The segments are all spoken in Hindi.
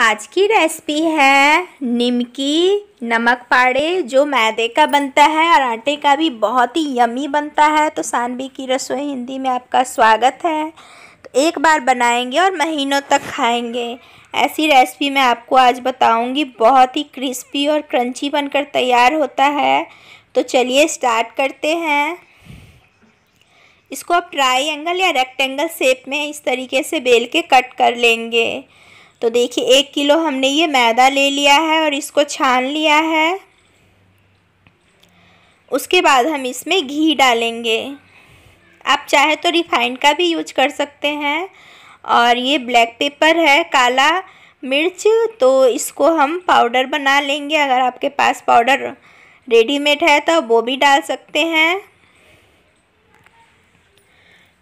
आज की रेसिपी है निमकी नमक पाड़े जो मैदे का बनता है और आटे का भी बहुत ही यमी बनता है तो सानवी की रसोई हिंदी में आपका स्वागत है तो एक बार बनाएंगे और महीनों तक खाएंगे ऐसी रेसिपी मैं आपको आज बताऊंगी बहुत ही क्रिस्पी और क्रंची बनकर तैयार होता है तो चलिए स्टार्ट करते हैं इसको आप ट्राई एंगल या रेक्टेंगल शेप में इस तरीके से बेल के कट कर लेंगे तो देखिए एक किलो हमने ये मैदा ले लिया है और इसको छान लिया है उसके बाद हम इसमें घी डालेंगे आप चाहे तो रिफाइंड का भी यूज कर सकते हैं और ये ब्लैक पेपर है काला मिर्च तो इसको हम पाउडर बना लेंगे अगर आपके पास पाउडर रेडीमेड है तो वो भी डाल सकते हैं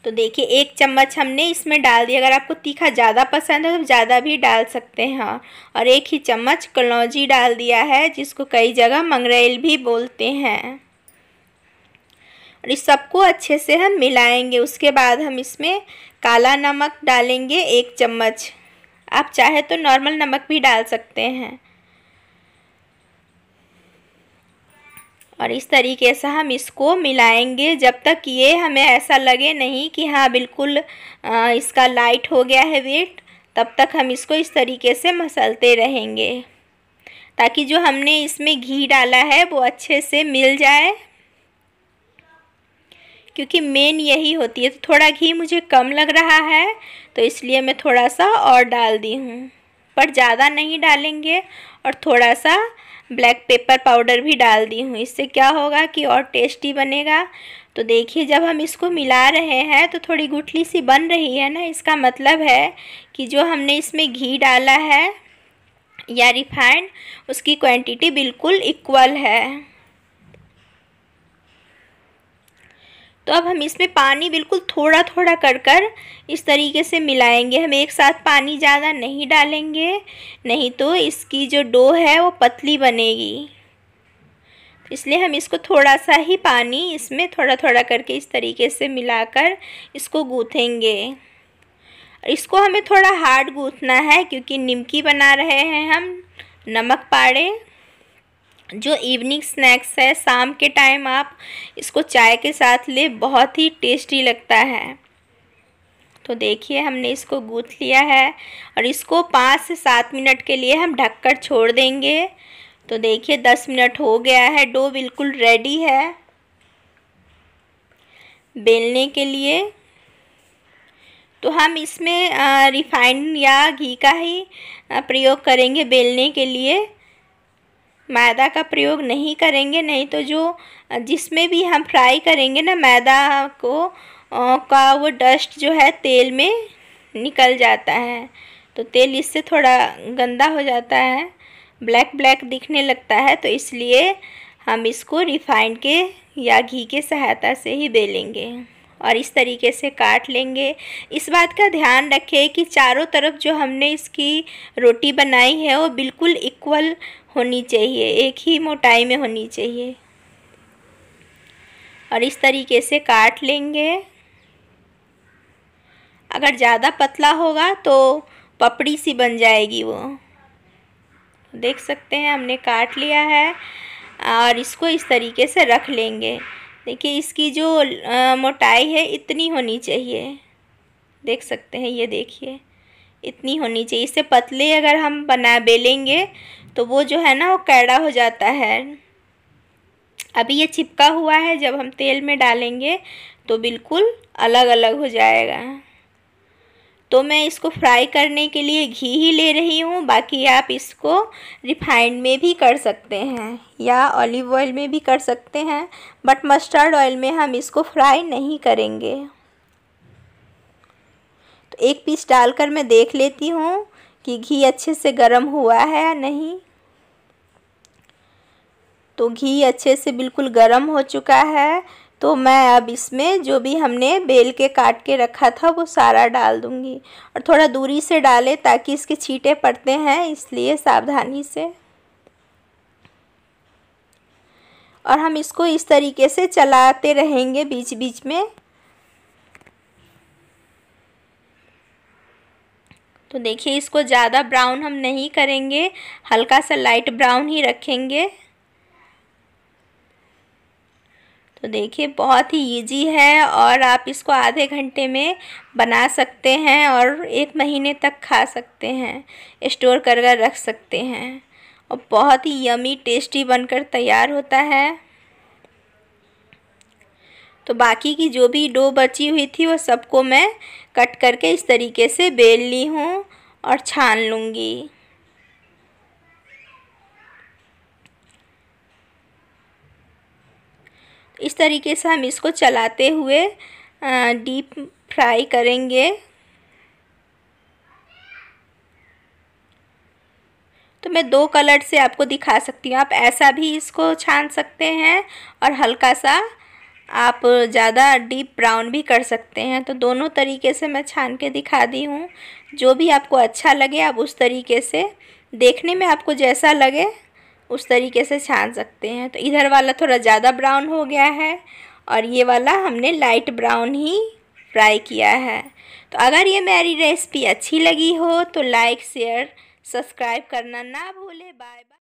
तो देखिए एक चम्मच हमने इसमें डाल दिया अगर आपको तीखा ज़्यादा पसंद है तो ज़्यादा भी डाल सकते हैं हाँ। और एक ही चम्मच कलौजी डाल दिया है जिसको कई जगह मंगरेल भी बोलते हैं और इस सबको अच्छे से हम मिलाएंगे उसके बाद हम इसमें काला नमक डालेंगे एक चम्मच आप चाहे तो नॉर्मल नमक भी डाल सकते हैं और इस तरीके से हम इसको मिलाएंगे जब तक ये हमें ऐसा लगे नहीं कि हाँ बिल्कुल आ, इसका लाइट हो गया है वेट तब तक हम इसको इस तरीके से मसलते रहेंगे ताकि जो हमने इसमें घी डाला है वो अच्छे से मिल जाए क्योंकि मेन यही होती है तो थोड़ा घी मुझे कम लग रहा है तो इसलिए मैं थोड़ा सा और डाल दी हूँ पर ज़्यादा नहीं डालेंगे और थोड़ा सा ब्लैक पेपर पाउडर भी डाल दी हूँ इससे क्या होगा कि और टेस्टी बनेगा तो देखिए जब हम इसको मिला रहे हैं तो थोड़ी गुठली सी बन रही है ना इसका मतलब है कि जो हमने इसमें घी डाला है या रिफाइंड उसकी क्वांटिटी बिल्कुल इक्वल है तो अब हम इसमें पानी बिल्कुल थोड़ा थोड़ा कर कर इस तरीके से मिलाएंगे हम एक साथ पानी ज़्यादा नहीं डालेंगे नहीं तो इसकी जो डो है वो पतली बनेगी इसलिए हम इसको थोड़ा सा ही पानी इसमें थोड़ा थोड़ा करके इस तरीके से मिलाकर इसको गूँथेंगे इसको हमें थोड़ा हार्ड गूँथना है क्योंकि निमकी बना रहे हैं हम नमक पाड़े जो इवनिंग स्नैक्स है शाम के टाइम आप इसको चाय के साथ ले बहुत ही टेस्टी लगता है तो देखिए हमने इसको गूँथ लिया है और इसको पाँच से सात मिनट के लिए हम ढककर छोड़ देंगे तो देखिए दस मिनट हो गया है डो बिल्कुल रेडी है बेलने के लिए तो हम इसमें रिफाइंड या घी का ही प्रयोग करेंगे बेलने के लिए मैदा का प्रयोग नहीं करेंगे नहीं तो जो जिसमें भी हम फ्राई करेंगे ना मैदा को का वो डस्ट जो है तेल में निकल जाता है तो तेल इससे थोड़ा गंदा हो जाता है ब्लैक ब्लैक दिखने लगता है तो इसलिए हम इसको रिफाइंड के या घी के सहायता से ही बेलेंगे और इस तरीके से काट लेंगे इस बात का ध्यान रखें कि चारों तरफ जो हमने इसकी रोटी बनाई है वो बिल्कुल इक्वल होनी चाहिए एक ही मोटाई में होनी चाहिए और इस तरीके से काट लेंगे अगर ज़्यादा पतला होगा तो पपड़ी सी बन जाएगी वो देख सकते हैं हमने काट लिया है और इसको इस तरीके से रख लेंगे देखिए इसकी जो मोटाई है इतनी होनी चाहिए देख सकते हैं ये देखिए इतनी होनी चाहिए इससे पतले अगर हम बना बेलेंगे तो वो जो है ना वो कैड़ा हो जाता है अभी ये चिपका हुआ है जब हम तेल में डालेंगे तो बिल्कुल अलग अलग हो जाएगा तो मैं इसको फ्राई करने के लिए घी ही ले रही हूँ बाकी आप इसको रिफाइंड में भी कर सकते हैं या ऑलिव ऑयल में भी कर सकते हैं बट मस्टर्ड ऑयल में हम इसको फ्राई नहीं करेंगे तो एक पीस डालकर मैं देख लेती हूँ कि घी अच्छे से गर्म हुआ है या नहीं तो घी अच्छे से बिल्कुल गर्म हो चुका है तो मैं अब इसमें जो भी हमने बेल के काट के रखा था वो सारा डाल दूँगी और थोड़ा दूरी से डालें ताकि इसके छींटे पड़ते हैं इसलिए सावधानी से और हम इसको इस तरीके से चलाते रहेंगे बीच बीच में तो देखिए इसको ज़्यादा ब्राउन हम नहीं करेंगे हल्का सा लाइट ब्राउन ही रखेंगे तो देखिए बहुत ही ईजी है और आप इसको आधे घंटे में बना सकते हैं और एक महीने तक खा सकते हैं स्टोर कर कर रख सकते हैं और बहुत ही यमी टेस्टी बनकर तैयार होता है तो बाकी की जो भी डो बची हुई थी वो सबको मैं कट करके इस तरीके से बेल ली हूँ और छान लूँगी इस तरीके से हम इसको चलाते हुए डीप फ्राई करेंगे तो मैं दो कलर से आपको दिखा सकती हूँ आप ऐसा भी इसको छान सकते हैं और हल्का सा आप ज़्यादा डीप ब्राउन भी कर सकते हैं तो दोनों तरीके से मैं छान के दिखा दी हूँ जो भी आपको अच्छा लगे आप उस तरीके से देखने में आपको जैसा लगे उस तरीके से छान सकते हैं तो इधर वाला थोड़ा ज़्यादा ब्राउन हो गया है और ये वाला हमने लाइट ब्राउन ही फ्राई किया है तो अगर ये मेरी रेसिपी अच्छी लगी हो तो लाइक शेयर सब्सक्राइब करना ना भूले बाय बाय